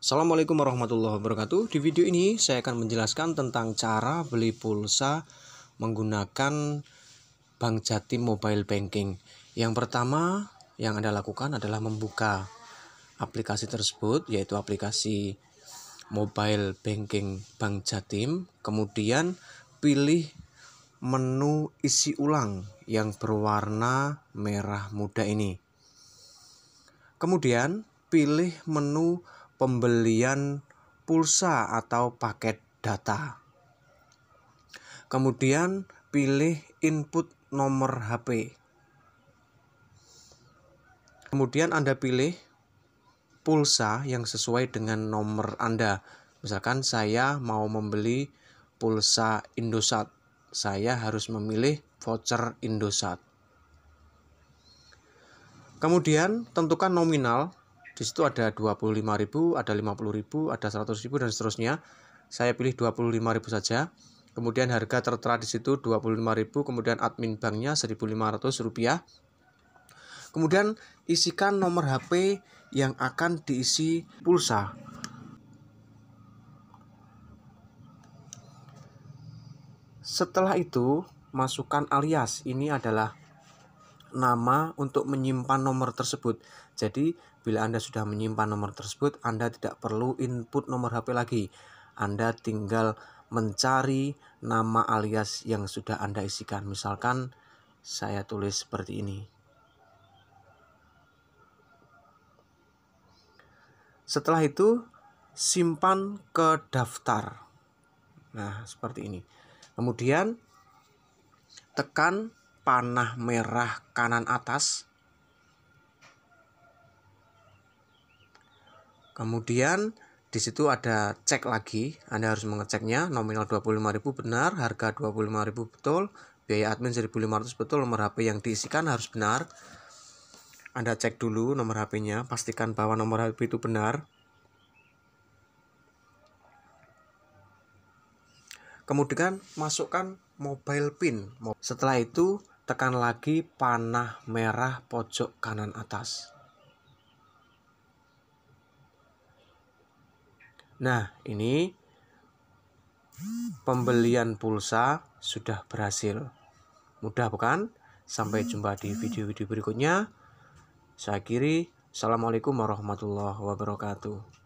Assalamualaikum warahmatullahi wabarakatuh Di video ini saya akan menjelaskan tentang cara beli pulsa menggunakan Bank Jatim Mobile Banking Yang pertama yang Anda lakukan adalah membuka aplikasi tersebut yaitu aplikasi Mobile Banking Bank Jatim Kemudian pilih menu isi ulang yang berwarna merah muda ini Kemudian pilih menu pembelian pulsa atau paket data. Kemudian pilih input nomor HP. Kemudian Anda pilih pulsa yang sesuai dengan nomor Anda. Misalkan saya mau membeli pulsa Indosat. Saya harus memilih voucher Indosat. Kemudian tentukan nominal di situ ada 25.000, ada 50.000, ada 100.000 dan seterusnya. Saya pilih 25.000 saja. Kemudian harga tertera di situ 25.000, kemudian admin banknya Rp1.500. Kemudian isikan nomor HP yang akan diisi pulsa. Setelah itu, masukkan alias. Ini adalah nama untuk menyimpan nomor tersebut. Jadi, bila Anda sudah menyimpan nomor tersebut, Anda tidak perlu input nomor HP lagi. Anda tinggal mencari nama alias yang sudah Anda isikan. Misalkan saya tulis seperti ini. Setelah itu, simpan ke daftar. Nah, seperti ini. Kemudian tekan panah merah kanan atas. Kemudian di situ ada cek lagi, Anda harus mengeceknya, nominal 25.000 benar, harga 25.000 betul, biaya admin 1.500 betul, nomor HP yang diisikan harus benar. Anda cek dulu nomor HP-nya, pastikan bahwa nomor HP itu benar. Kemudian masukkan mobile pin. Setelah itu Tekan lagi panah merah pojok kanan atas. Nah, ini pembelian pulsa sudah berhasil. Mudah bukan? Sampai jumpa di video-video berikutnya. Saya kiri. Assalamualaikum warahmatullahi wabarakatuh.